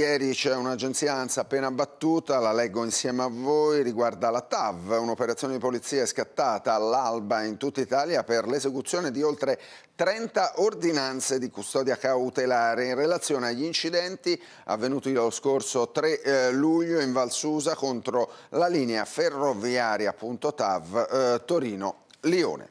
Ieri c'è un'agenzia ANSA appena battuta, la leggo insieme a voi, riguarda la TAV, un'operazione di polizia scattata all'alba in tutta Italia per l'esecuzione di oltre 30 ordinanze di custodia cautelare in relazione agli incidenti avvenuti lo scorso 3 eh, luglio in Valsusa contro la linea ferroviaria appunto TAV eh, Torino-Lione.